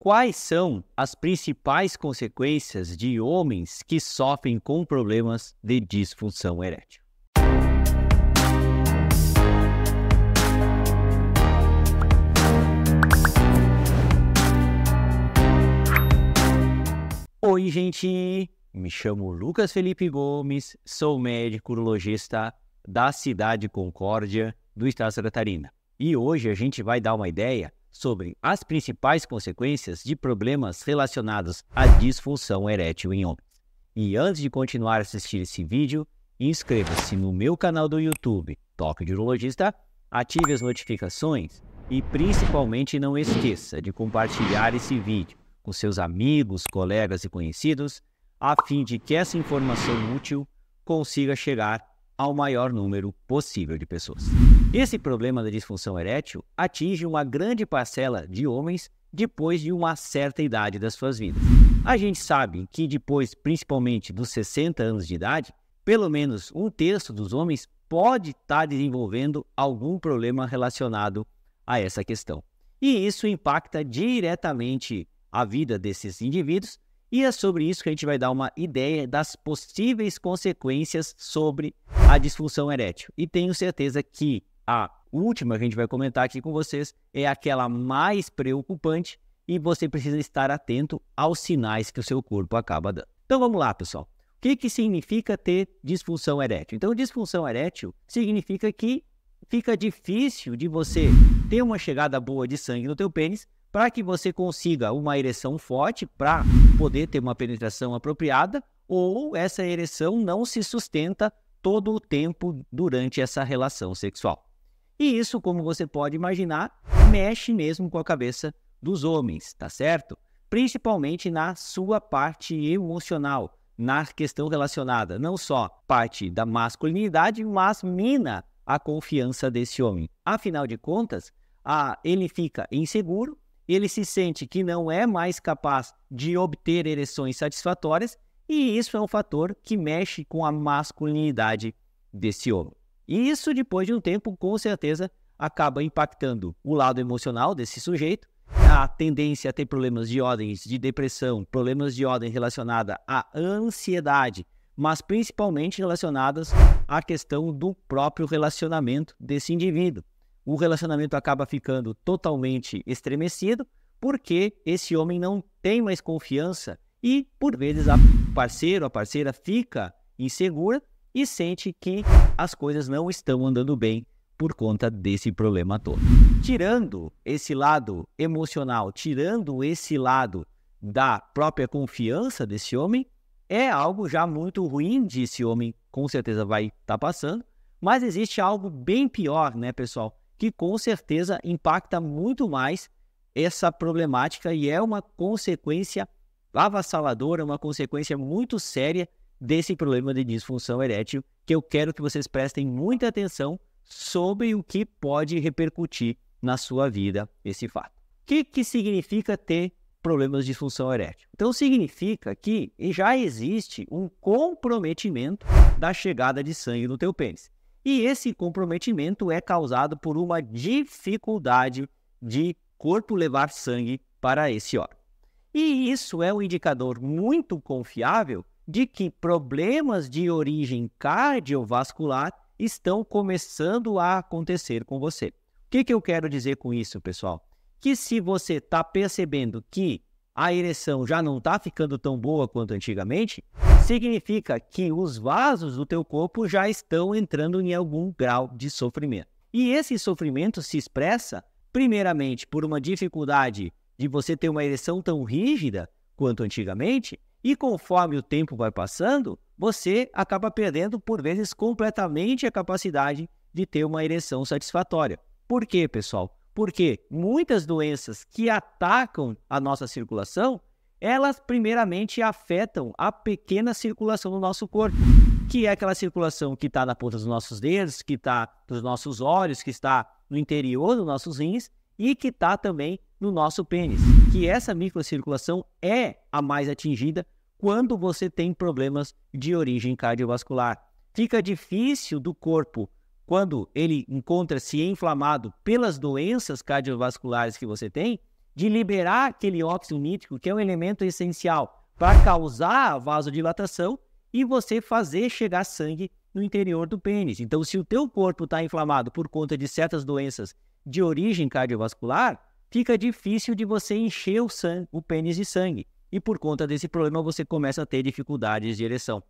Quais são as principais consequências de homens que sofrem com problemas de disfunção erétil? Oi, gente! Me chamo Lucas Felipe Gomes, sou médico urologista da cidade Concórdia, do estado de Santa Catarina. E hoje a gente vai dar uma ideia sobre as principais consequências de problemas relacionados à disfunção erétil em homens. E antes de continuar a assistir esse vídeo, inscreva-se no meu canal do YouTube, Toque de Urologista, ative as notificações e principalmente não esqueça de compartilhar esse vídeo com seus amigos, colegas e conhecidos, a fim de que essa informação útil consiga chegar ao maior número possível de pessoas. Esse problema da disfunção erétil atinge uma grande parcela de homens depois de uma certa idade das suas vidas. A gente sabe que depois, principalmente dos 60 anos de idade, pelo menos um terço dos homens pode estar desenvolvendo algum problema relacionado a essa questão. E isso impacta diretamente a vida desses indivíduos, e é sobre isso que a gente vai dar uma ideia das possíveis consequências sobre a disfunção erétil. E tenho certeza que a última que a gente vai comentar aqui com vocês é aquela mais preocupante e você precisa estar atento aos sinais que o seu corpo acaba dando. Então vamos lá, pessoal. O que, que significa ter disfunção erétil? Então, disfunção erétil significa que fica difícil de você ter uma chegada boa de sangue no teu pênis para que você consiga uma ereção forte para poder ter uma penetração apropriada, ou essa ereção não se sustenta todo o tempo durante essa relação sexual. E isso, como você pode imaginar, mexe mesmo com a cabeça dos homens, tá certo? Principalmente na sua parte emocional, na questão relacionada não só parte da masculinidade, mas mina a confiança desse homem. Afinal de contas, ele fica inseguro ele se sente que não é mais capaz de obter ereções satisfatórias, e isso é um fator que mexe com a masculinidade desse homem. E isso, depois de um tempo, com certeza acaba impactando o lado emocional desse sujeito, a tendência a ter problemas de ordens de depressão, problemas de ordem relacionada à ansiedade, mas principalmente relacionadas à questão do próprio relacionamento desse indivíduo o relacionamento acaba ficando totalmente estremecido, porque esse homem não tem mais confiança e, por vezes, a parceiro, a parceira fica insegura e sente que as coisas não estão andando bem por conta desse problema todo. Tirando esse lado emocional, tirando esse lado da própria confiança desse homem, é algo já muito ruim de esse homem, com certeza vai estar tá passando, mas existe algo bem pior, né, pessoal? que com certeza impacta muito mais essa problemática e é uma consequência avassaladora, uma consequência muito séria desse problema de disfunção erétil, que eu quero que vocês prestem muita atenção sobre o que pode repercutir na sua vida esse fato. O que, que significa ter problemas de disfunção erétil? Então, significa que já existe um comprometimento da chegada de sangue no teu pênis. E esse comprometimento é causado por uma dificuldade de corpo levar sangue para esse órgão. E isso é um indicador muito confiável de que problemas de origem cardiovascular estão começando a acontecer com você. O que, que eu quero dizer com isso, pessoal? Que se você está percebendo que a ereção já não está ficando tão boa quanto antigamente, significa que os vasos do teu corpo já estão entrando em algum grau de sofrimento. E esse sofrimento se expressa, primeiramente, por uma dificuldade de você ter uma ereção tão rígida quanto antigamente, e conforme o tempo vai passando, você acaba perdendo, por vezes, completamente a capacidade de ter uma ereção satisfatória. Por quê, pessoal? Porque muitas doenças que atacam a nossa circulação, elas primeiramente afetam a pequena circulação do nosso corpo, que é aquela circulação que está na ponta dos nossos dedos, que está nos nossos olhos, que está no interior dos nossos rins e que está também no nosso pênis. Que essa microcirculação é a mais atingida quando você tem problemas de origem cardiovascular. Fica difícil do corpo quando ele encontra-se inflamado pelas doenças cardiovasculares que você tem, de liberar aquele óxido nítrico, que é um elemento essencial para causar a vasodilatação e você fazer chegar sangue no interior do pênis. Então, se o teu corpo está inflamado por conta de certas doenças de origem cardiovascular, fica difícil de você encher o, sangue, o pênis de sangue. E por conta desse problema, você começa a ter dificuldades de ereção.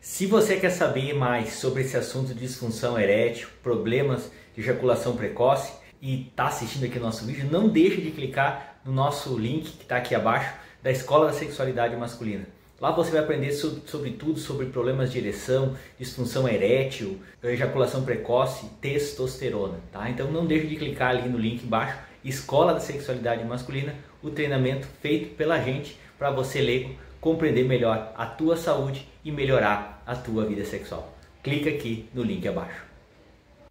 Se você quer saber mais sobre esse assunto de disfunção erétil, problemas de ejaculação precoce e está assistindo aqui o nosso vídeo, não deixe de clicar no nosso link que está aqui abaixo da Escola da Sexualidade Masculina. Lá você vai aprender sobre, sobre tudo sobre problemas de ereção, disfunção erétil, ejaculação precoce, testosterona, tá? Então não deixe de clicar ali no link embaixo, Escola da Sexualidade Masculina, o treinamento feito pela gente para você leigo compreender melhor a tua saúde e melhorar a tua vida sexual. Clica aqui no link abaixo.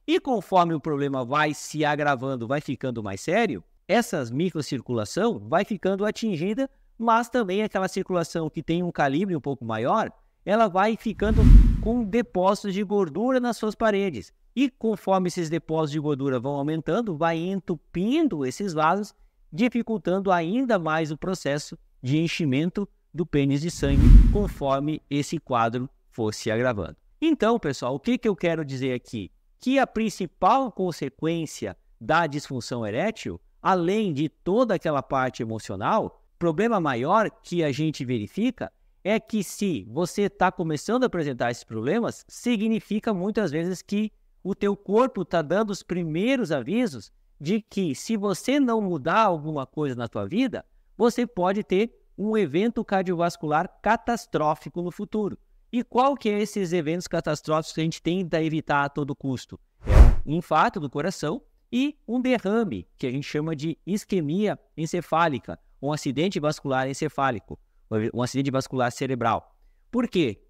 E conforme o problema vai se agravando, vai ficando mais sério, essa microcirculação vai ficando atingida, mas também aquela circulação que tem um calibre um pouco maior, ela vai ficando com depósitos de gordura nas suas paredes. E conforme esses depósitos de gordura vão aumentando, vai entupindo esses vasos, dificultando ainda mais o processo de enchimento do pênis de sangue conforme esse quadro fosse agravando. Então, pessoal, o que, que eu quero dizer aqui? Que a principal consequência da disfunção erétil, além de toda aquela parte emocional, problema maior que a gente verifica é que se você está começando a apresentar esses problemas, significa muitas vezes que o teu corpo está dando os primeiros avisos de que se você não mudar alguma coisa na tua vida, você pode ter um evento cardiovascular catastrófico no futuro. E qual que é esses eventos catastróficos que a gente tenta evitar a todo custo? É um infarto do coração e um derrame, que a gente chama de isquemia encefálica, um acidente vascular encefálico, um acidente vascular cerebral. Por quê?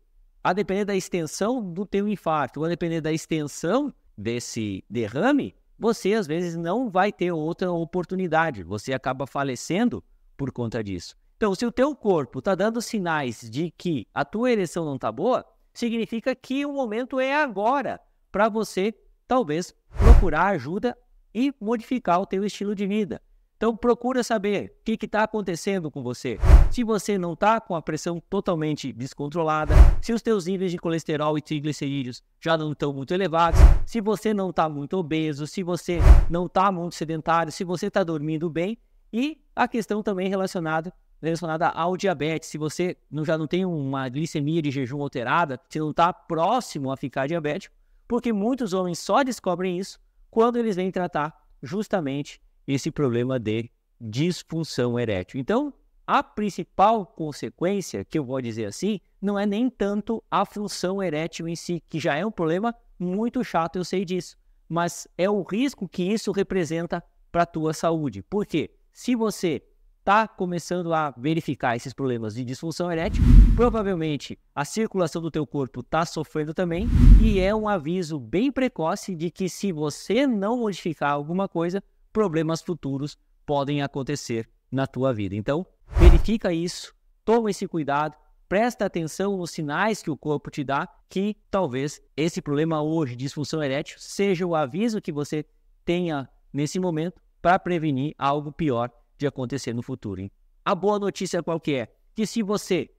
A depender da extensão do teu infarto, a depender da extensão desse derrame, você às vezes não vai ter outra oportunidade, você acaba falecendo por conta disso. Então, se o teu corpo está dando sinais de que a tua ereção não está boa, significa que o momento é agora para você, talvez, procurar ajuda e modificar o teu estilo de vida. Então, procura saber o que está acontecendo com você. Se você não está com a pressão totalmente descontrolada, se os teus níveis de colesterol e triglicerídeos já não estão muito elevados, se você não está muito obeso, se você não está muito sedentário, se você está dormindo bem e a questão também relacionada relacionada ao diabetes. Se você não, já não tem uma glicemia de jejum alterada, se não está próximo a ficar diabético, porque muitos homens só descobrem isso quando eles vêm tratar justamente esse problema de disfunção erétil. Então, a principal consequência, que eu vou dizer assim, não é nem tanto a função erétil em si, que já é um problema muito chato, eu sei disso, mas é o risco que isso representa para a tua saúde. Por quê? Se você está começando a verificar esses problemas de disfunção erétil, provavelmente a circulação do teu corpo está sofrendo também e é um aviso bem precoce de que se você não modificar alguma coisa, problemas futuros podem acontecer na tua vida. Então, verifica isso, toma esse cuidado, presta atenção nos sinais que o corpo te dá que talvez esse problema hoje, disfunção erétil, seja o aviso que você tenha nesse momento para prevenir algo pior de acontecer no futuro. Hein? A boa notícia qual que é? Que se você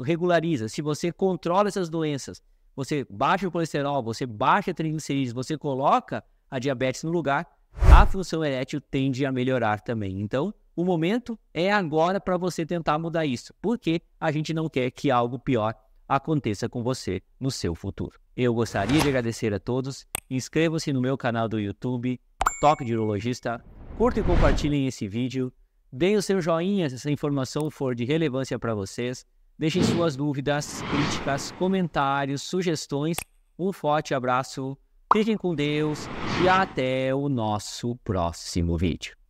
regulariza, se você controla essas doenças, você baixa o colesterol, você baixa a triglicerídeos, você coloca a diabetes no lugar, a função erétil tende a melhorar também. Então, o momento é agora para você tentar mudar isso, porque a gente não quer que algo pior aconteça com você no seu futuro. Eu gostaria de agradecer a todos. Inscreva-se no meu canal do YouTube, Toque de Urologista curtam e compartilhem esse vídeo, deem o seu joinha se essa informação for de relevância para vocês, deixem suas dúvidas, críticas, comentários, sugestões. Um forte abraço, fiquem com Deus e até o nosso próximo vídeo.